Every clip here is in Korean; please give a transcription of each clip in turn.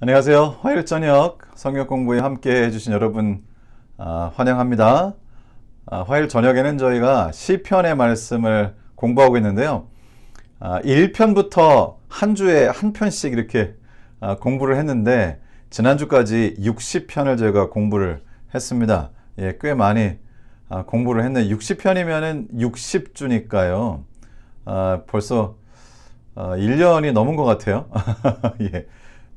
안녕하세요. 화요일 저녁 성경 공부에 함께 해주신 여러분 아, 환영합니다. 아, 화요일 저녁에는 저희가 시편의 말씀을 공부하고 있는데요. 1편부터 아, 한 주에 한 편씩 이렇게 공부를 했는데 지난주까지 60편을 제가 공부를 했습니다. 예, 꽤 많이 공부를 했네. 6 0편이면 60주니까요. 아, 벌써 1년이 넘은 것 같아요. 예.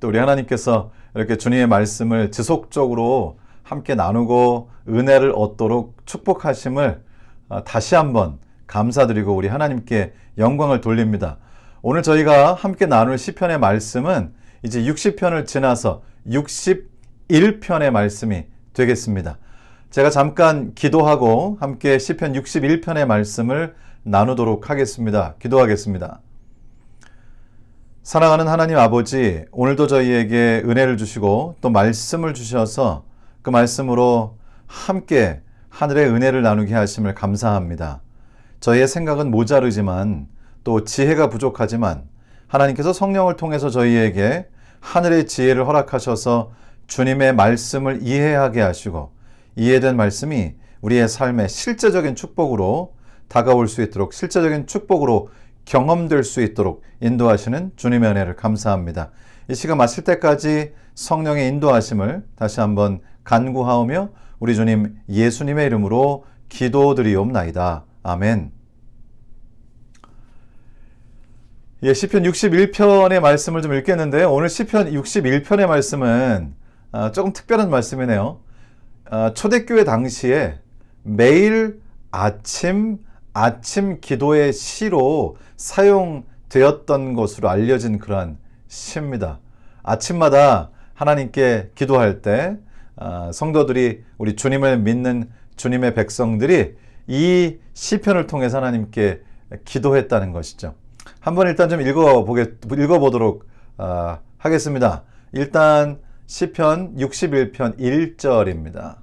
또 우리 하나님께서 이렇게 주님의 말씀을 지속적으로 함께 나누고 은혜를 얻도록 축복하심을 어, 다시 한번 감사드리고 우리 하나님께 영광을 돌립니다. 오늘 저희가 함께 나눌 시편의 말씀은 이제 60편을 지나서 61편의 말씀이 되겠습니다. 제가 잠깐 기도하고 함께 시편 61편의 말씀을 나누도록 하겠습니다. 기도하겠습니다. 사랑하는 하나님 아버지, 오늘도 저희에게 은혜를 주시고 또 말씀을 주셔서 그 말씀으로 함께 하늘의 은혜를 나누게 하심을 감사합니다. 저희의 생각은 모자르지만 또 지혜가 부족하지만 하나님께서 성령을 통해서 저희에게 하늘의 지혜를 허락하셔서 주님의 말씀을 이해하게 하시고 이해된 말씀이 우리의 삶의 실제적인 축복으로 다가올 수 있도록 실제적인 축복으로 경험될 수 있도록 인도하시는 주님의 은혜를 감사합니다. 이 시간 마칠 때까지 성령의 인도하심을 다시 한번 간구하오며 우리 주님 예수님의 이름으로 기도드리옵나이다. 아멘. 예, 시편 61편의 말씀을 좀 읽겠는데요. 오늘 시편 61편의 말씀은 아, 조금 특별한 말씀이네요. 아, 초대교회 당시에 매일 아침 아침 기도의 시로 사용되었던 것으로 알려진 그러한 시입니다. 아침마다 하나님께 기도할 때 아, 성도들이 우리 주님을 믿는 주님의 백성들이 이 시편을 통해 하나님께 기도했다는 것이죠. 한번 일단 좀 읽어보게, 읽어보도록 아, 하겠습니다. 일단 시편 61편 1절입니다.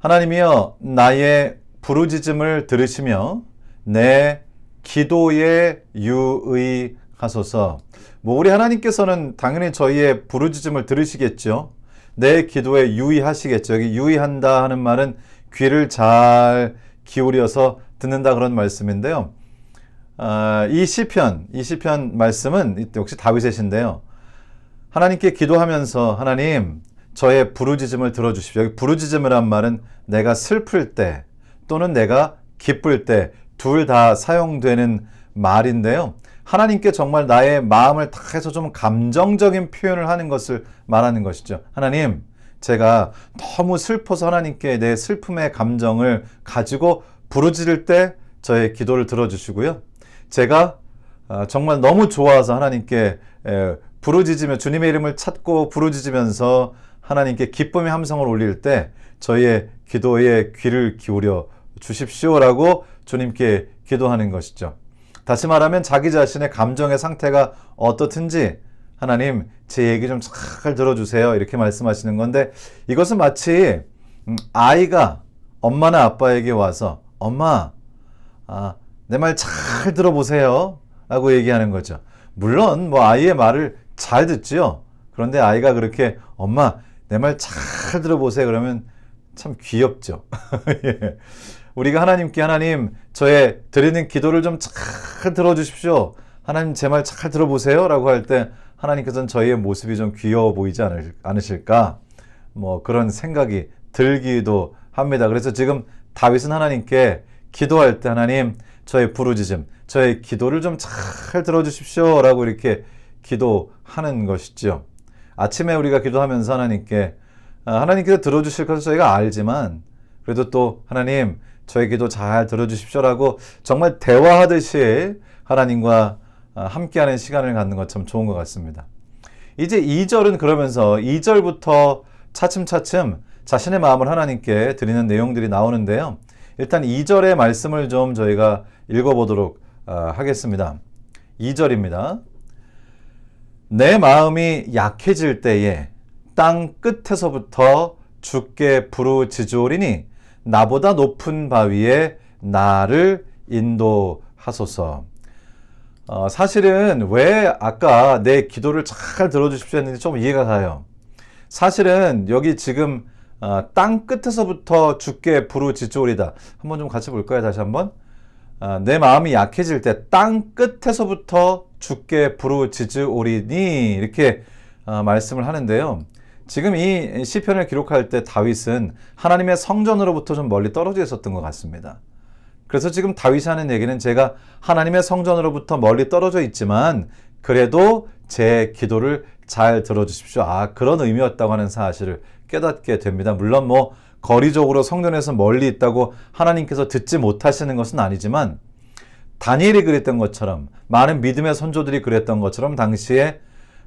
하나님이여 나의 부르짖음을 들으시며 내 기도에 유의하소서. 뭐 우리 하나님께서는 당연히 저희의 부르짖음을 들으시겠죠. 내 기도에 유의하시겠죠. 여기 유의한다 하는 말은 귀를 잘 기울여서 듣는다 그런 말씀인데요. 아, 이 시편, 이 시편 말씀은 역시 다윗의신데요. 하나님께 기도하면서 하나님 저의 부르짖음을 들어주십시오. 여기 부르짖음이란 말은 내가 슬플 때, 또는 내가 기쁠 때 둘 다 사용되는 말인데요. 하나님께 정말 나의 마음을 다해서 좀 감정적인 표현을 하는 것을 말하는 것이죠. 하나님, 제가 너무 슬퍼서 하나님께 내 슬픔의 감정을 가지고 부르짖을 때 저의 기도를 들어주시고요. 제가 아, 정말 너무 좋아서 하나님께 부르짖으며 주님의 이름을 찾고 부르짖으면서 하나님께 기쁨의 함성을 올릴 때 저희의 기도에 귀를 기울여 주십시오라고 주님께 기도하는 것이죠. 다시 말하면 자기 자신의 감정의 상태가 어떻든지 하나님 제 얘기 좀 잘 들어주세요 이렇게 말씀하시는 건데 이것은 마치 음, 아이가 엄마나 아빠에게 와서 엄마 아, 내말 잘 들어보세요 라고 얘기하는 거죠. 물론 뭐 아이의 말을 잘 듣지요. 그런데 아이가 그렇게 엄마 내 말 잘 들어보세요 그러면 참 귀엽죠. 예. 우리가 하나님께 하나님 저의 드리는 기도를 좀 잘 들어주십시오. 하나님 제 말 잘 들어보세요. 라고 할 때 하나님께서는 저희의 모습이 좀 귀여워 보이지 않으실까. 뭐 그런 생각이 들기도 합니다. 그래서 지금 다윗은 하나님께 기도할 때 하나님 저의 부르짖음, 저의 기도를 좀 잘 들어주십시오. 라고 이렇게 기도하는 것이죠. 아침에 우리가 기도하면서 하나님께 아, 하나님께서 들어주실 것을 저희가 알지만 그래도 또 하나님 저희 기도 잘 들어주십시오라고 정말 대화하듯이 하나님과 아, 함께하는 시간을 갖는 것 참 좋은 것 같습니다. 이제 2절은 그러면서 2절부터 차츰차츰 자신의 마음을 하나님께 드리는 내용들이 나오는데요. 일단 2절의 말씀을 좀 저희가 읽어보도록 아, 하겠습니다. 2절입니다. 내 마음이 약해질 때에 땅 끝에서부터 죽게 부르짖으오리니 나보다 높은 바위에 나를 인도하소서. 어, 사실은 왜 아까 내 기도를 잘 들어주십시오 했는지 좀 이해가 가요. 사실은 여기 지금 어, 땅 끝에서부터 죽게 부르짖으오리다. 한번 좀 같이 볼까요? 다시 한번. 어, 내 마음이 약해질 때 땅 끝에서부터 죽게 부르짖으오리니 이렇게 어, 말씀을 하는데요. 지금 이 시편을 기록할 때 다윗은 하나님의 성전으로부터 좀 멀리 떨어져 있었던 것 같습니다. 그래서 지금 다윗이 하는 얘기는 제가 하나님의 성전으로부터 멀리 떨어져 있지만 그래도 제 기도를 잘 들어주십시오. 아, 그런 의미였다고 하는 사실을 깨닫게 됩니다. 물론 뭐 거리적으로 성전에서 멀리 있다고 하나님께서 듣지 못하시는 것은 아니지만 다니엘이 그랬던 것처럼 많은 믿음의 선조들이 그랬던 것처럼 당시에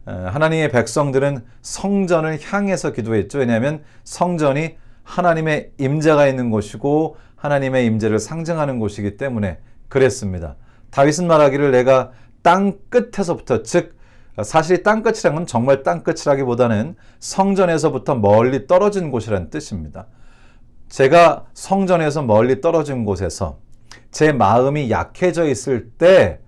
어, 하나님의 백성들은 성전을 향해서 기도했죠. 왜냐하면 성전이 하나님의 임재가 있는 곳이고 하나님의 임재를 상징하는 곳이기 때문에 그랬습니다. 다윗은 말하기를 내가 땅 끝에서부터 즉 사실 땅 끝이란 건 정말 땅 끝이라기보다는 성전에서부터 멀리 떨어진 곳이라는 뜻입니다. 제가 성전에서 멀리 떨어진 곳에서 제 마음이 약해져 있을 때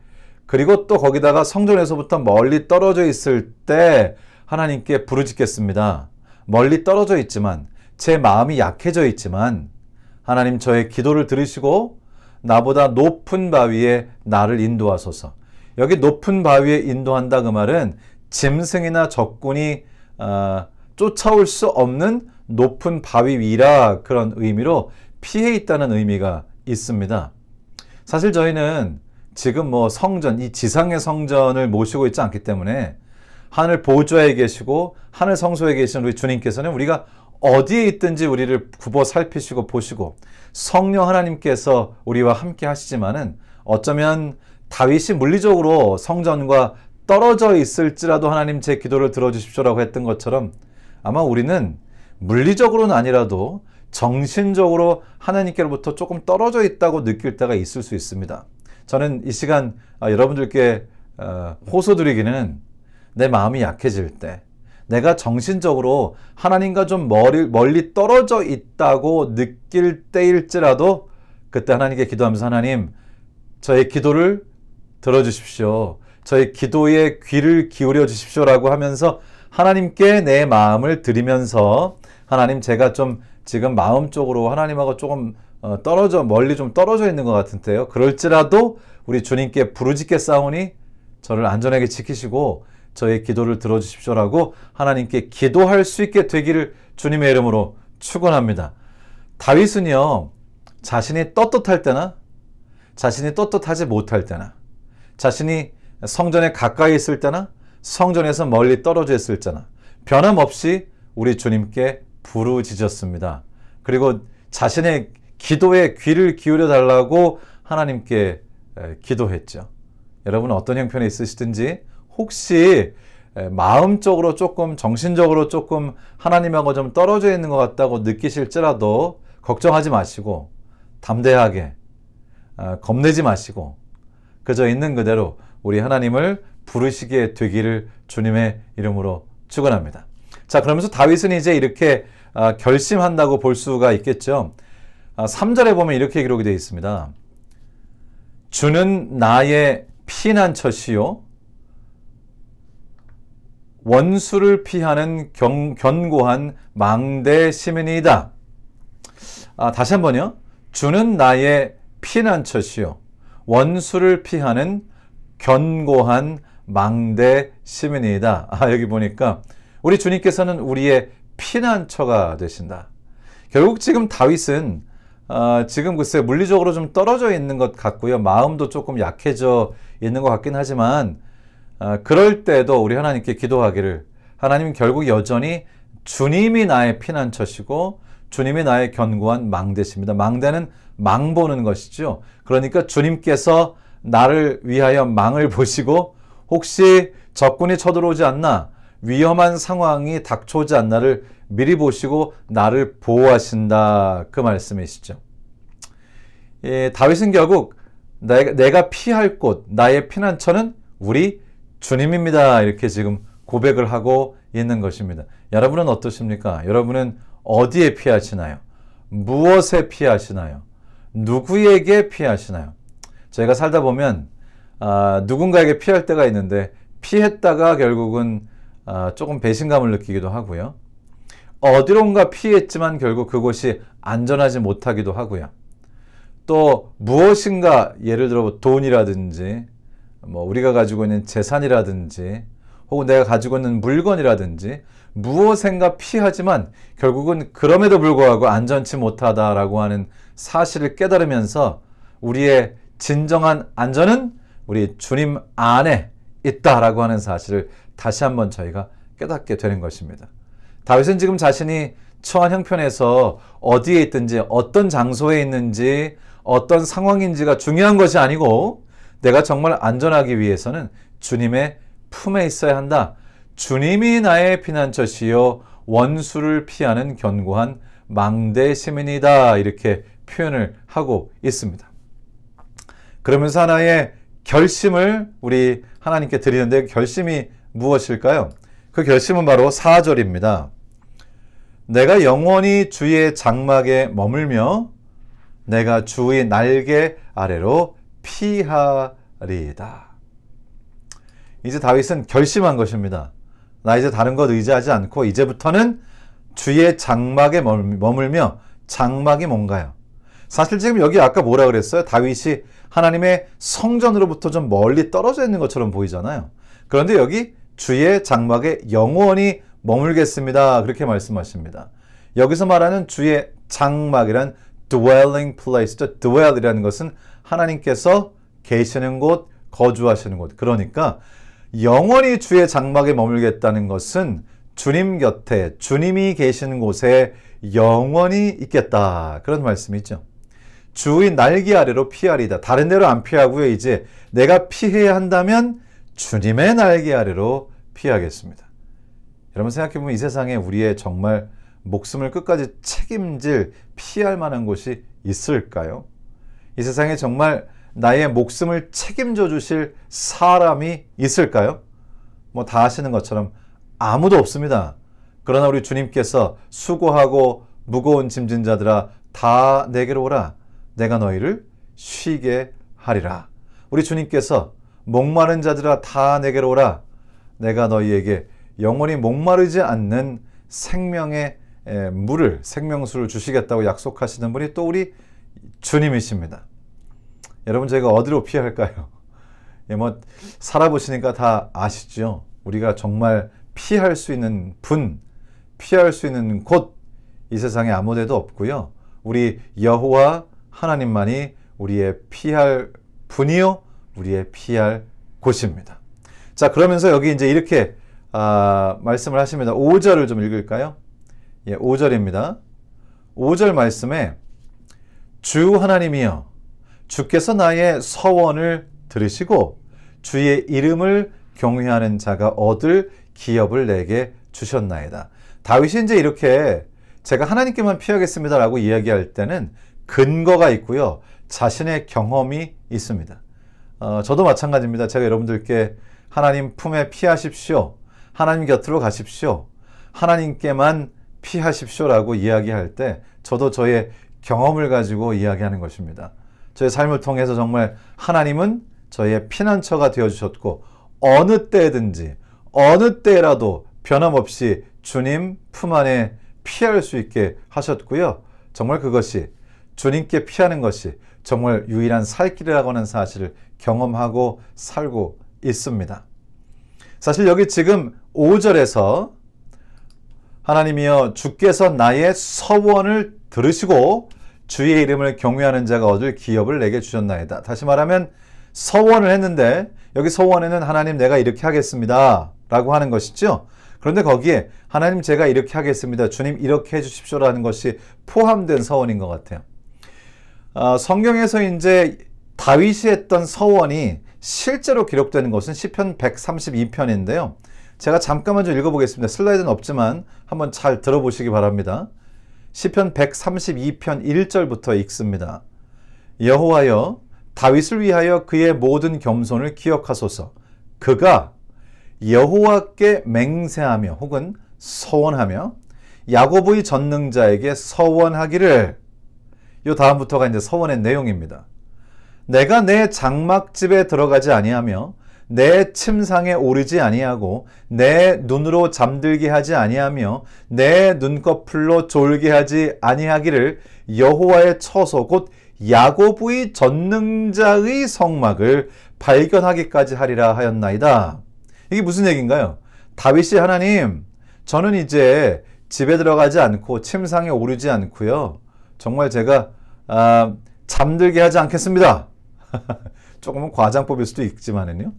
그리고 또 거기다가 성전에서부터 멀리 떨어져 있을 때 하나님께 부르짖겠습니다. 멀리 떨어져 있지만 제 마음이 약해져 있지만 하나님 저의 기도를 들으시고 나보다 높은 바위에 나를 인도하소서. 여기 높은 바위에 인도한다 그 말은 짐승이나 적군이 어, 쫓아올 수 없는 높은 바위 위라 그런 의미로 피해 있다는 의미가 있습니다. 사실 저희는 지금 뭐 성전, 이 지상의 성전을 모시고 있지 않기 때문에 하늘 보좌에 계시고 하늘 성소에 계신 우리 주님께서는 우리가 어디에 있든지 우리를 굽어 살피시고 보시고 성령 하나님께서 우리와 함께 하시지만은 어쩌면 다윗이 물리적으로 성전과 떨어져 있을지라도 하나님 제 기도를 들어주십시오라고 했던 것처럼 아마 우리는 물리적으로는 아니라도 정신적으로 하나님께로부터 조금 떨어져 있다고 느낄 때가 있을 수 있습니다. 저는 이 시간 아, 여러분들께 어, 호소드리기는 내 마음이 약해질 때 내가 정신적으로 하나님과 좀 멀리, 멀리 떨어져 있다고 느낄 때일지라도 그때 하나님께 기도하면서 하나님 저의 기도를 들어주십시오. 저의 기도에 귀를 기울여 주십시오라고 하면서 하나님께 내 마음을 드리면서 하나님 제가 좀 지금 마음 쪽으로 하나님하고 조금 어, 떨어져 멀리 좀 떨어져 있는 것 같은데요. 그럴지라도 우리 주님께 부르짖게 싸우니 저를 안전하게 지키시고 저의 기도를 들어주십시오라고 하나님께 기도할 수 있게 되기를 주님의 이름으로 축원합니다. 다윗은요 자신이 떳떳할 때나 자신이 떳떳하지 못할 때나 자신이 성전에 가까이 있을 때나 성전에서 멀리 떨어져 있을 때나 변함없이 우리 주님께 부르짖었습니다. 그리고 자신의 기도에 귀를 기울여 달라고 하나님께 기도했죠. 여러분 어떤 형편에 있으시든지 혹시 마음적으로 조금 정신적으로 조금 하나님하고 좀 떨어져 있는 것 같다고 느끼실지라도 걱정하지 마시고 담대하게 아, 겁내지 마시고 그저 있는 그대로 우리 하나님을 부르시게 되기를 주님의 이름으로 축원합니다. 자 그러면서 다윗은 이제 이렇게 아, 결심한다고 볼 수가 있겠죠. 3절에 아, 보면 이렇게 기록이 되어 있습니다. 주는 나의 피난처시요 원수를 피하는 견, 고한 망대 시민이다. 아, 다시 한번요. 주는 나의 피난처시요 원수를 피하는 견고한 망대 시민이다. 아, 여기 보니까 우리 주님께서는 우리의 피난처가 되신다. 결국 지금 다윗은 아, 지금 글쎄 물리적으로 좀 떨어져 있는 것 같고요. 마음도 조금 약해져 있는 것 같긴 하지만 어, 그럴 때도 우리 하나님께 기도하기를 하나님 결국 여전히 주님이 나의 피난처시고 주님이 나의 견고한 망대십니다. 망대는 망 보는 것이죠. 그러니까 주님께서 나를 위하여 망을 보시고 혹시 적군이 쳐들어오지 않나 위험한 상황이 닥쳐오지 않나를 미리 보시고 나를 보호하신다 그 말씀이시죠. 예, 다윗은 결국 내가, 내가 피할 곳, 나의 피난처는 우리 주님입니다. 이렇게 지금 고백을 하고 있는 것입니다. 여러분은 어떠십니까? 여러분은 어디에 피하시나요? 무엇에 피하시나요? 누구에게 피하시나요? 저가 살다 보면 아, 누군가에게 피할 때가 있는데 피했다가 결국은 어, 조금 배신감을 느끼기도 하고요. 어디론가 피했지만 결국 그곳이 안전하지 못하기도 하고요. 또 무엇인가 예를 들어 뭐 돈이라든지 뭐 우리가 가지고 있는 재산이라든지 혹은 내가 가지고 있는 물건이라든지 무엇인가 피하지만 결국은 그럼에도 불구하고 안전치 못하다라고 하는 사실을 깨달으면서 우리의 진정한 안전은 우리 주님 안에 있다라고 하는 사실을 다시 한번 저희가 깨닫게 되는 것입니다. 다윗은 지금 자신이 처한 형편에서 어디에 있든지 어떤 장소에 있는지 어떤 상황인지가 중요한 것이 아니고 내가 정말 안전하기 위해서는 주님의 품에 있어야 한다. 주님이 나의 피난처시요 원수를 피하는 견고한 망대 시민이다. 이렇게 표현을 하고 있습니다. 그러면서 하나의 결심을 우리 하나님께 드리는데 결심이 무엇일까요? 그 결심은 바로 4절입니다. 내가 영원히 주의 장막에 머물며 내가 주의 날개 아래로 피하리이다. 이제 다윗은 결심한 것입니다. 나 이제 다른 것 의지하지 않고 이제부터는 주의 장막에 머물며 장막이 뭔가요? 사실 지금 여기 아까 뭐라 그랬어요? 다윗이 하나님의 성전으로부터 좀 멀리 떨어져 있는 것처럼 보이잖아요. 그런데 여기 주의 장막에 영원히 머물겠습니다. 그렇게 말씀하십니다. 여기서 말하는 주의 장막이란 dwelling place, dwell이라는 것은 하나님께서 계시는 곳, 거주하시는 곳. 그러니까 영원히 주의 장막에 머물겠다는 것은 주님 곁에, 주님이 계시는 곳에 영원히 있겠다. 그런 말씀이죠. 주의 날개 아래로 피하리다. 다른 데로 안 피하고요. 이제 내가 피해야 한다면 주님의 날개 아래로 피하겠습니다. 여러분 생각해보면 이 세상에 우리의 정말 목숨을 끝까지 책임질 피할 만한 곳이 있을까요? 이 세상에 정말 나의 목숨을 책임져 주실 사람이 있을까요? 뭐 다 아시는 것처럼 아무도 없습니다. 그러나 우리 주님께서 수고하고 무거운 짐진 자들아 다 내게로 오라. 내가 너희를 쉬게 하리라. 우리 주님께서 목마른 자들아 다 내게로 오라. 내가 너희에게 영원히 목마르지 않는 생명의 물을 생명수를 주시겠다고 약속하시는 분이 또 우리 주님이십니다. 여러분 제가 어디로 피 할까요? 예, 뭐 살아보시니까 다 아시죠? 우리가 정말 피할 수 있는 분, 피할 수 있는 곳 이 세상에 아무데도 없고요. 우리 여호와 하나님만이 우리의 피할 분이요 우리의 피할 곳입니다. 자 그러면서 여기 이제 이렇게 아, 말씀을 하십니다. 5절을 좀 읽을까요? 예, 5절입니다. 5절 말씀에 주 하나님이여 주께서 나의 서원을 들으시고 주의 이름을 경외하는 자가 얻을 기업을 내게 주셨나이다. 다윗이 이제 이렇게 제가 하나님께만 피하겠습니다라고 이야기할 때는 근거가 있고요. 자신의 경험이 있습니다. 어, 저도 마찬가지입니다. 제가 여러분들께 하나님 품에 피하십시오. 하나님 곁으로 가십시오. 하나님께만 피하십시오라고 이야기할 때 저도 저의 경험을 가지고 이야기하는 것입니다. 저의 삶을 통해서 정말 하나님은 저의 피난처가 되어 주셨고 어느 때든지 어느 때라도 변함없이 주님 품 안에 피할 수 있게 하셨고요. 정말 그것이 주님께 피하는 것이 정말 유일한 살 길이라고 하는 사실을 경험하고 살고 있습니다. 사실 여기 지금 5절에서 하나님이여 주께서 나의 서원을 들으시고 주의 이름을 경외하는 자가 얻을 기업을 내게 주셨나이다. 다시 말하면 서원을 했는데 여기 서원에는 하나님 내가 이렇게 하겠습니다. 라고 하는 것이죠. 그런데 거기에 하나님 제가 이렇게 하겠습니다. 주님 이렇게 해주십시오라는 것이 포함된 서원인 것 같아요. 어, 성경에서 이제 다윗이 했던 서원이 실제로 기록되는 것은 시편 132편인데요. 제가 잠깐만 좀 읽어보겠습니다. 슬라이드는 없지만 한번 잘 들어보시기 바랍니다. 시편 132편 1절부터 읽습니다. 여호와여 다윗을 위하여 그의 모든 겸손을 기억하소서. 그가 여호와께 맹세하며 혹은 서원하며 야고보의 전능자에게 서원하기를 요 다음부터가 이제 서원의 내용입니다. 내가 내 장막집에 들어가지 아니하며 내 침상에 오르지 아니하고 내 눈으로 잠들게 하지 아니하며 내 눈꺼풀로 졸게 하지 아니하기를 여호와의 처소 곧 야곱의 전능자의 성막을 발견하기까지 하리라 하였나이다. 이게 무슨 얘기인가요? 다윗이 하나님 저는 이제 집에 들어가지 않고 침상에 오르지 않고요. 정말 제가 아, 잠들게 하지 않겠습니다. 조금은 과장법일 수도 있지만은요.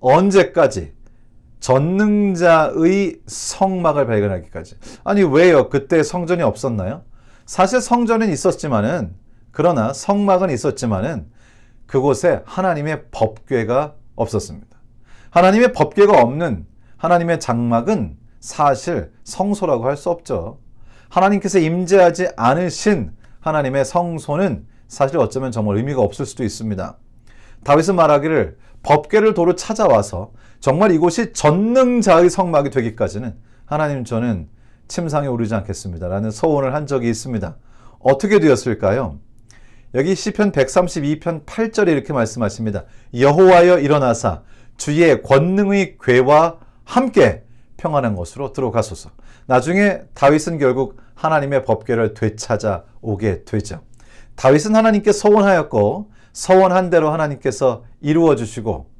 언제까지? 전능자의 성막을 발견하기까지. 아니 왜요? 그때 성전이 없었나요? 사실 성전은 있었지만은 그러나 성막은 있었지만은 그곳에 하나님의 법궤가 없었습니다. 하나님의 법궤가 없는 하나님의 장막은 사실 성소라고 할 수 없죠. 하나님께서 임재하지 않으신 하나님의 성소는 사실 어쩌면 정말 의미가 없을 수도 있습니다. 다윗은 말하기를 법계를 도로 찾아와서 정말 이곳이 전능자의 성막이 되기까지는 하나님 저는 침상에 오르지 않겠습니다. 라는 소원을한 적이 있습니다. 어떻게 되었을까요? 여기 시편 132편 8절에 이렇게 말씀하십니다. 여호와여 일어나사 주의 권능의 괴와 함께 평안한 곳으로 들어가소서. 나중에 다윗은 결국 하나님의 법궤를 되찾아오게 되죠. 다윗은 하나님께 서원하였고 서원한 대로 하나님께서 이루어 주시고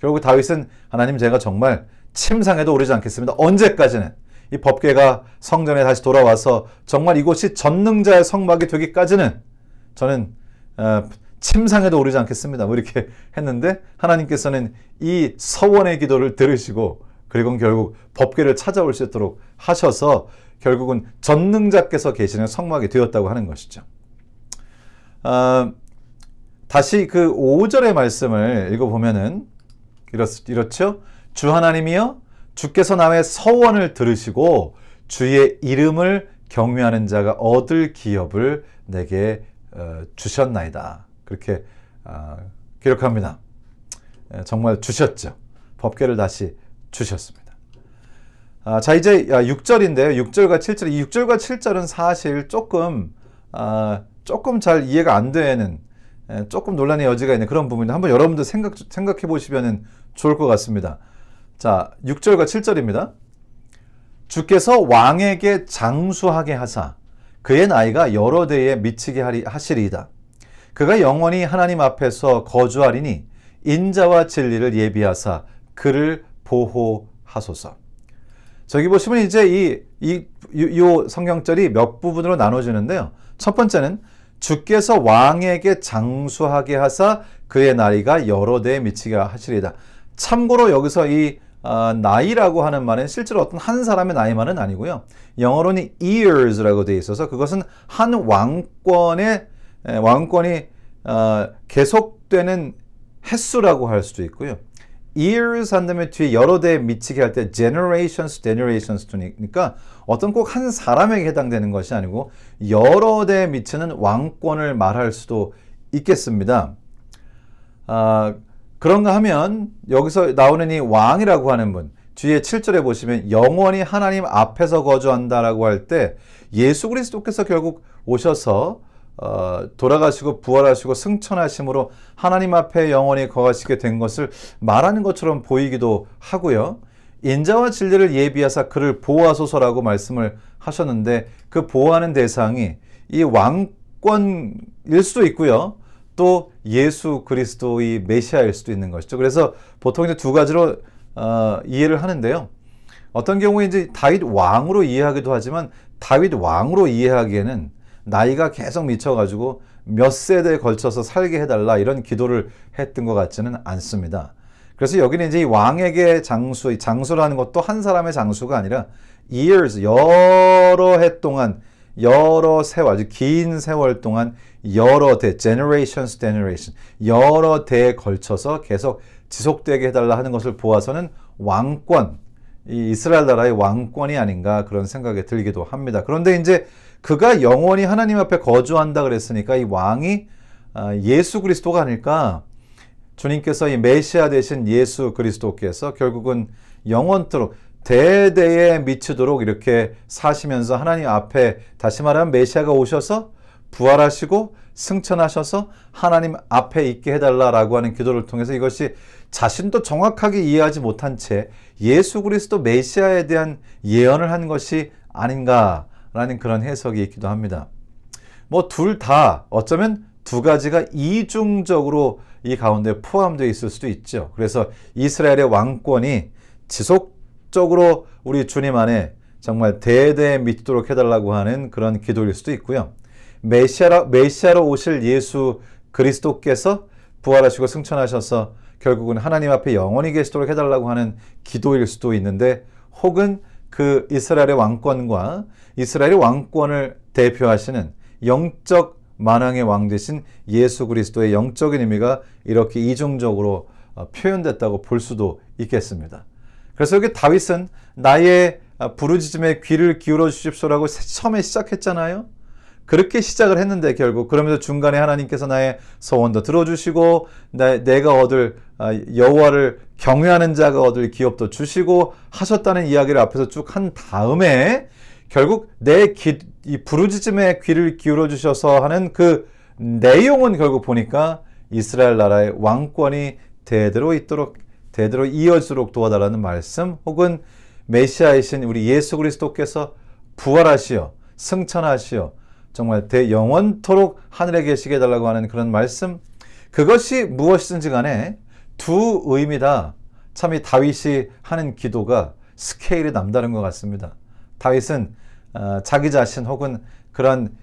결국 다윗은 하나님 제가 정말 침상에도 오르지 않겠습니다. 언제까지는 이 법궤가 성전에 다시 돌아와서 정말 이곳이 전능자의 성막이 되기까지는 저는 어, 침상에도 오르지 않겠습니다. 뭐 이렇게 했는데 하나님께서는 이 서원의 기도를 들으시고 그리고 결국 법궤를 찾아올 수 있도록 하셔서 결국은 전능자께서 계시는 성막이 되었다고 하는 것이죠. 아, 다시 그 5절의 말씀을 읽어보면은 이렇, 이렇죠. 주 하나님이여 주께서 나의 서원을 들으시고 주의 이름을 경외하는 자가 얻을 기업을 내게 어, 주셨나이다. 그렇게 아, 기록합니다. 예, 정말 주셨죠. 법궤를 다시 주셨습니다. 아, 자 이제 6절인데요. 아, 6절과 7절. 이 6절과 7절은 사실 조금 아, 조금 잘 이해가 안 되는 조금 논란의 여지가 있는 그런 부분인데 한번 여러분들 생각, 생각해 보시면 좋을 것 같습니다. 자, 6절과 7절입니다. 주께서 왕에게 장수하게 하사 그의 나이가 여러 대에 미치게 하리, 하시리이다. 그가 영원히 하나님 앞에서 거주하리니 인자와 진리를 예비하사 그를 보호하소서. 저기 보시면 이제 이, 이, 이 성경절이 몇 부분으로 나눠지는데요. 첫 번째는 주께서 왕에게 장수하게 하사 그의 나이가 여러 대에 미치게 하시리다. 참고로 여기서 이 어, 나이라고 하는 말은 실제로 어떤 한 사람의 나이만은 아니고요. 영어로는 years라고 되어 있어서 그것은 한 왕권의 예, 왕권이 어, 계속되는 횟수라고 할 수도 있고요. years 한 다음에 뒤에 여러 대에 미치게 할 때 generations, generations니까 2 어떤 꼭 한 사람에게 해당되는 것이 아니고 여러 대에 미치는 왕권을 말할 수도 있겠습니다. 아, 그런가 하면 여기서 나오는 이 왕이라고 하는 분 뒤에 7절에 보시면 영원히 하나님 앞에서 거주한다라고 할 때 예수 그리스도께서 결국 오셔서 어, 돌아가시고 부활하시고 승천하심으로 하나님 앞에 영원히 거하시게 된 것을 말하는 것처럼 보이기도 하고요. 인자와 진리를 예비하사 그를 보호하소서라고 말씀을 하셨는데 그 보호하는 대상이 이 왕권일 수도 있고요. 또 예수 그리스도의 메시아일 수도 있는 것이죠. 그래서 보통 이제 두 가지로 어, 이해를 하는데요. 어떤 경우에 이제 다윗 왕으로 이해하기도 하지만 다윗 왕으로 이해하기에는 나이가 계속 미쳐가지고 몇 세대에 걸쳐서 살게 해달라 이런 기도를 했던 것 같지는 않습니다. 그래서 여기는 이제 왕에게 장수, 장수라는 것도 한 사람의 장수가 아니라 years, 여러 해 동안, 여러 세월, 아주 긴 세월 동안 여러 대, generations, generation, 여러 대에 걸쳐서 계속 지속되게 해달라 하는 것을 보아서는 왕권, 이 이스라엘 나라의 왕권이 아닌가 그런 생각이 들기도 합니다. 그런데 이제 그가 영원히 하나님 앞에 거주한다 그랬으니까 이 왕이 아, 예수 그리스도가 아닐까 주님께서 이 메시아 대신 예수 그리스도께서 결국은 영원토록 대대에 미치도록 이렇게 사시면서 하나님 앞에 다시 말하면 메시아가 오셔서 부활하시고 승천하셔서 하나님 앞에 있게 해달라라고 하는 기도를 통해서 이것이 자신도 정확하게 이해하지 못한 채 예수 그리스도 메시아에 대한 예언을 한 것이 아닌가 라는 그런 해석이 있기도 합니다. 뭐 둘 다 어쩌면 두 가지가 이중적으로 이 가운데 포함되어 있을 수도 있죠. 그래서 이스라엘의 왕권이 지속적으로 우리 주님 안에 정말 대대에 믿도록 해달라고 하는 그런 기도일 수도 있고요. 메시아로, 메시아로 오실 예수 그리스도께서 부활하시고 승천하셔서 결국은 하나님 앞에 영원히 계시도록 해달라고 하는 기도일 수도 있는데 혹은 그 이스라엘의 왕권과 이스라엘의 왕권을 대표하시는 영적 만왕의 왕 되신 예수 그리스도의 영적인 의미가 이렇게 이중적으로 어, 표현됐다고 볼 수도 있겠습니다. 그래서 여기 다윗은 나의 어, 부르짖음에 귀를 기울여 주십시라고 처음에 시작했잖아요. 그렇게 시작을 했는데 결국 그러면서 중간에 하나님께서 나의 소원도 들어주시고 나, 내가 얻을 아, 여호와를 경외하는 자가 얻을 기업도 주시고 하셨다는 이야기를 앞에서 쭉 한 다음에 결국 내 기, 이 부르짖음에 귀를 기울여 주셔서 하는 그 내용은 결국 보니까 이스라엘 나라의 왕권이 대대로 있도록 대대로 이어지도록 도와달라는 말씀 혹은 메시아이신 우리 예수 그리스도께서 부활하시어 승천하시어 정말 대영원토록 하늘에 계시게 해달라고 하는 그런 말씀 그것이 무엇이든지 간에 두 의미다. 참 이 다윗이 하는 기도가 스케일이 남다른 것 같습니다. 다윗은 어, 자기 자신 혹은 그런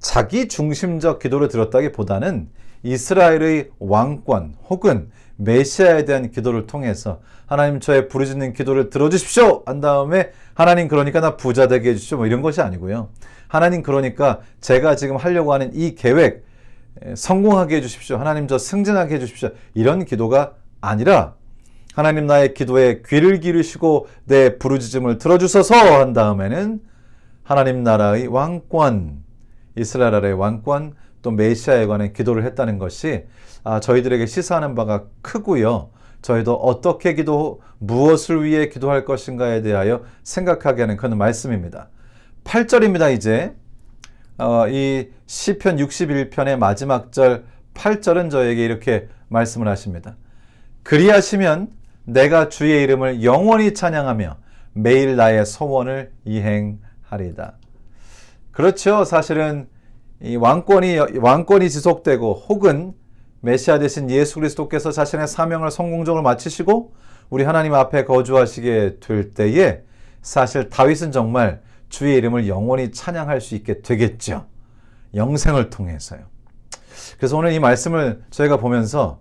자기 중심적 기도를 들었다기보다는 이스라엘의 왕권 혹은 메시아에 대한 기도를 통해서 하나님 저의 부르짖는 기도를 들어주십시오 한 다음에 하나님 그러니까 나 부자 되게 해주십시오 뭐 이런 것이 아니고요 하나님 그러니까 제가 지금 하려고 하는 이 계획 성공하게 해주십시오. 하나님 저 승진하게 해주십시오. 이런 기도가 아니라 하나님 나의 기도에 귀를 기르시고 내 부르짖음을 들어주소서 한 다음에는 하나님 나라의 왕권, 이스라엘 아의 왕권 또 메시아에 관한 기도를 했다는 것이 아, 저희들에게 시사하는 바가 크고요. 저희도 어떻게 기도, 무엇을 위해 기도할 것인가에 대하여 생각하게 하는 그런 말씀입니다. 8절입니다. 이제 어, 이 시편 61편의 마지막 절 8절은 저에게 이렇게 말씀을 하십니다. 그리하시면 내가 주의 이름을 영원히 찬양하며 매일 나의 소원을 이행하리다. 그렇죠. 사실은 왕권이 왕권이 지속되고 혹은 메시아 대신 예수 그리스도께서 자신의 사명을 성공적으로 마치시고 우리 하나님 앞에 거주하시게 될 때에 사실 다윗은 정말 주의 이름을 영원히 찬양할 수 있게 되겠죠. 영생을 통해서요. 그래서 오늘 이 말씀을 저희가 보면서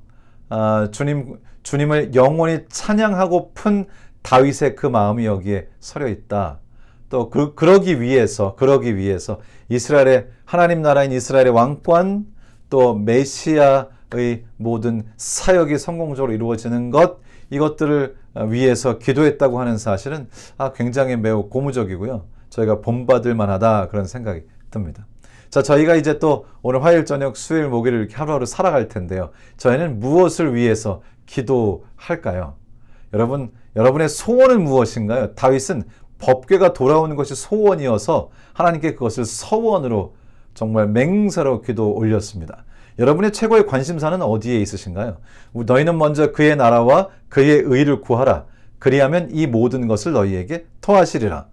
아, 주님 주님을 영원히 찬양하고픈 다윗의 그 마음이 여기에 서려 있다. 또 그, 그러기 위해서 그러기 위해서 이스라엘의 하나님 나라인 이스라엘의 왕권 또 메시아의 모든 사역이 성공적으로 이루어지는 것 이것들을 위해서 기도했다고 하는 사실은 아, 굉장히 매우 고무적이고요. 저희가 본받을 만하다 그런 생각이 듭니다. 자, 저희가 이제 또 오늘 화요일 저녁, 수요일, 목요일 이렇게 하루하루 살아갈 텐데요. 저희는 무엇을 위해서 기도할까요? 여러분, 여러분의 소원은 무엇인가요? 다윗은 법궤가 돌아오는 것이 소원이어서 하나님께 그것을 서원으로 정말 맹세로 기도 올렸습니다. 여러분의 최고의 관심사는 어디에 있으신가요? 너희는 먼저 그의 나라와 그의 의를 구하라. 그리하면 이 모든 것을 너희에게 토하시리라.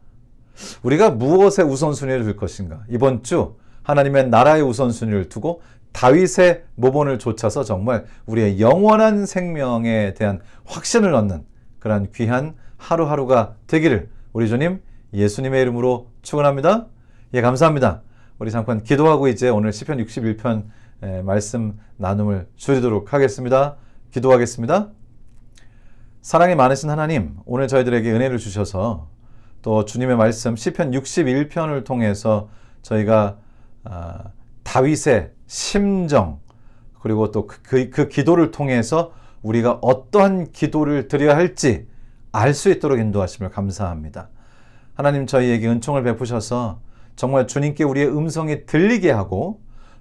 우리가 무엇에 우선순위를 둘 것인가? 이번 주 하나님의 나라의 우선순위를 두고 다윗의 모본을 좇아서 정말 우리의 영원한 생명에 대한 확신을 얻는 그러 귀한 하루하루가 되기를 우리 주님 예수님의 이름으로 축원합니다. 예, 감사합니다. 우리 잠깐 기도하고 이제 오늘 시편 61편 말씀 나눔을 줄이도록 하겠습니다. 기도하겠습니다. 사랑이 많으신 하나님, 오늘 저희들에게 은혜를 주셔서 또 주님의 말씀 시편 61편을 통해서 저희가 아, 다윗의 심정 그리고 또그 그, 그 기도를 통해서 우리가 어떠한 기도를 드려야 할지 알 수 있도록 인도하심을 감사합니다. 하나님 저희에게 은총을 베푸셔서 정말 주님께 우리의 음성이 들리게 하고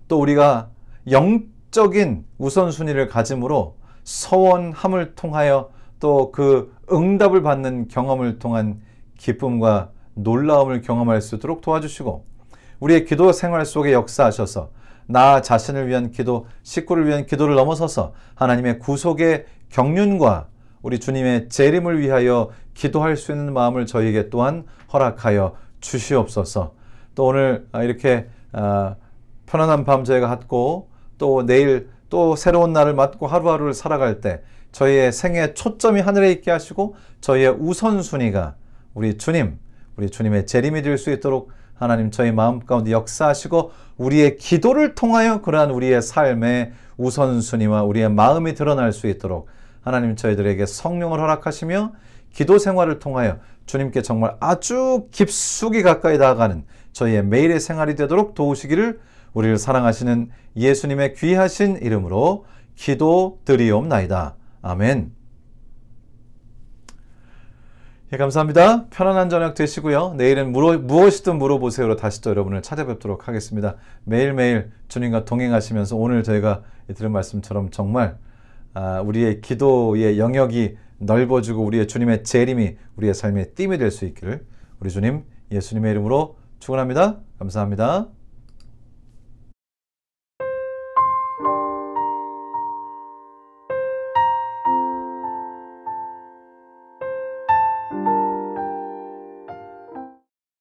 또 우리가 영적인 우선순위를 가짐으로 서원함을 통하여 또 그 응답을 받는 경험을 통한 기쁨과 놀라움을 경험할 수 있도록 도와주시고 우리의 기도 생활 속에 역사하셔서 나 자신을 위한 기도, 식구를 위한 기도를 넘어서서 하나님의 구속의 경륜과 우리 주님의 재림을 위하여 기도할 수 있는 마음을 저희에게 또한 허락하여 주시옵소서. 또 오늘 아, 이렇게 아, 편안한 밤 저희가 갖고 또 내일 또 새로운 날을 맞고 하루하루를 살아갈 때 저희의 생애 초점이 하늘에 있게 하시고 저희의 우선순위가 우리 주님, 우리 주님의 재림이 될 수 있도록 하나님 저희 마음 가운데 역사하시고 우리의 기도를 통하여 그러한 우리의 삶의 우선순위와 우리의 마음이 드러날 수 있도록 하나님 저희들에게 성령을 허락하시며 기도 생활을 통하여 주님께 정말 아주 깊숙이 가까이 다가가는 저희의 매일의 생활이 되도록 도우시기를 우리를 사랑하시는 예수님의 귀하신 이름으로 기도드리옵나이다. 아멘. 예, 감사합니다. 네. 편안한 저녁 되시고요. 내일은 물어, 무엇이든 물어보세요로 다시 또 여러분을 찾아뵙도록 하겠습니다. 매일매일 주님과 동행하시면서 오늘 저희가 들은 말씀처럼 정말 아, 우리의 기도의 영역이 넓어지고 우리의 주님의 재림이 우리의 삶의 띠이 될수 있기를 우리 주님 예수님의 이름으로 축원합니다. 감사합니다.